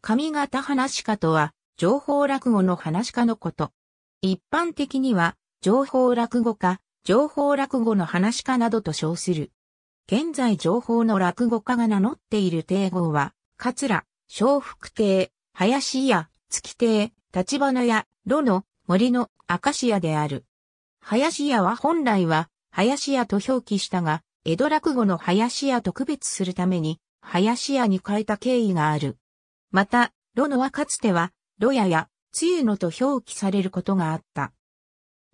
上方話家とは、情報落語の話家のこと。一般的には、情報落語家、情報落語の話家などと称する。現在情報の落語家が名乗っている帝号は、桂、小福亭、林家、月亭、立花屋、炉の、森の、明石屋である。林家は本来は、林家と表記したが、江戸落語の林家と区別するために、林家に変えた経緯がある。また、ロノはかつては、ロヤや、つゆのと表記されることがあった。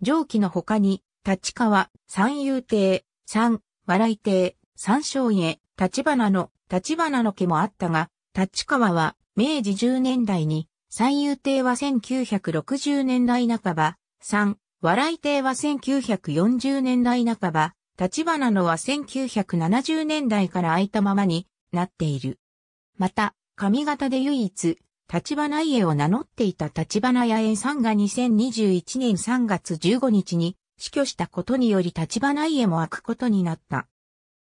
上記の他に、立川、三遊亭、三、笑い亭、三松家、立花の、立花の家もあったが、立川は、明治10年代に、三遊亭は1960年代半ば、三、笑い亭は1940年代半ば、立花のは1970年代から空いたままになっている。また、上方で唯一、立花家を名乗っていた立花八重さんが2021年3月15日に死去したことにより立花家も開くことになった。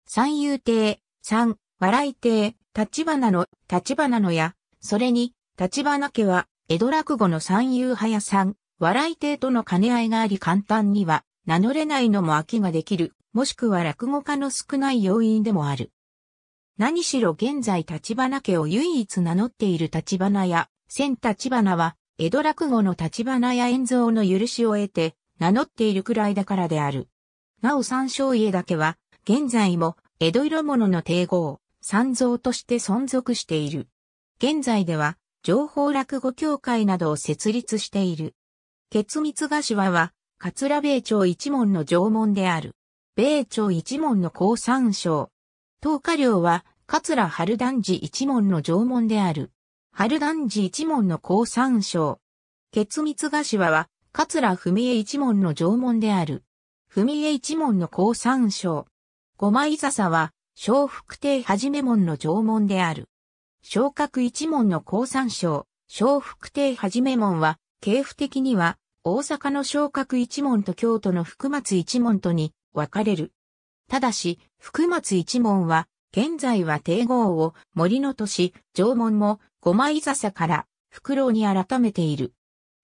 三遊亭、三、笑い亭、立花の、立花のや、それに、立花家は、江戸落語の三遊派さん、笑い亭との兼ね合いがあり簡単には、名乗れないのも飽きができる、もしくは落語家の少ない要因でもある。何しろ現在立花家を唯一名乗っている立花屋、千立花は、江戸落語の立花屋円蔵の許しを得て、名乗っているくらいだからである。なお三章家だけは、現在も、江戸色物の帝号、三蔵として存続している。現在では、情報落語協会などを設立している。結密子は、桂米朝一門の縄文である。米朝一門の高三章、東下領は、桂春団寺一門の縄文である。春団寺一門の高三章。結密頭は、桂文江一門の縄文である。文江一門の高三章。五枚笹は、小福亭はじめ門の縄文である。昇格一門の高三章。小福亭はじめ門は、系譜的には、大阪の昇格一門と京都の福松一門とに分かれる。ただし、福松一門は、現在は帝号を森の都市、城門も五枚笹から袋に改めている。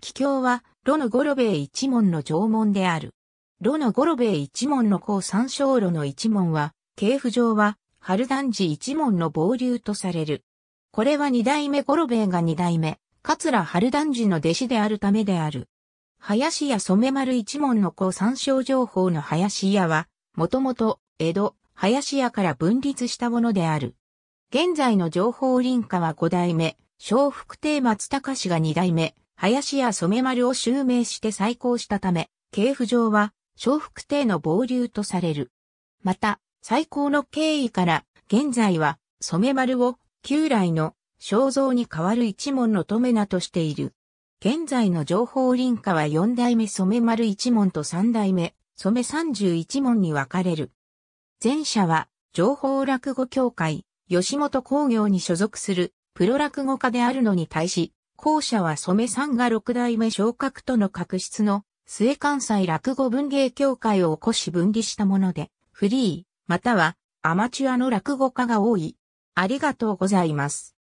帰郷は、炉の五ベ兵一門の城門である。炉の五ベ兵一門の高三小炉の一門は、系譜上は、春団寺一門の傍流とされる。これは二代目五ベ兵が二代目、桂春団寺の弟子であるためである。林家染丸一門の高三小情報の林家は、もともと、江戸、林屋から分立したものである。現在の情報林家は5代目、小福亭松隆が2代目、林屋染丸を襲名して再興したため、系譜上は小福亭の傍流とされる。また、最高の経緯から、現在は染丸を旧来の肖像に代わる一門の止め名としている。現在の情報林家は4代目染丸一門と3代目染三十一門に分かれる。前者は、情報落語協会、吉本工業に所属する、プロ落語家であるのに対し、後者は染さんが六代目昇格との確執の、末関西落語文芸協会を起こし分離したもので、フリー、または、アマチュアの落語家が多い。ありがとうございます。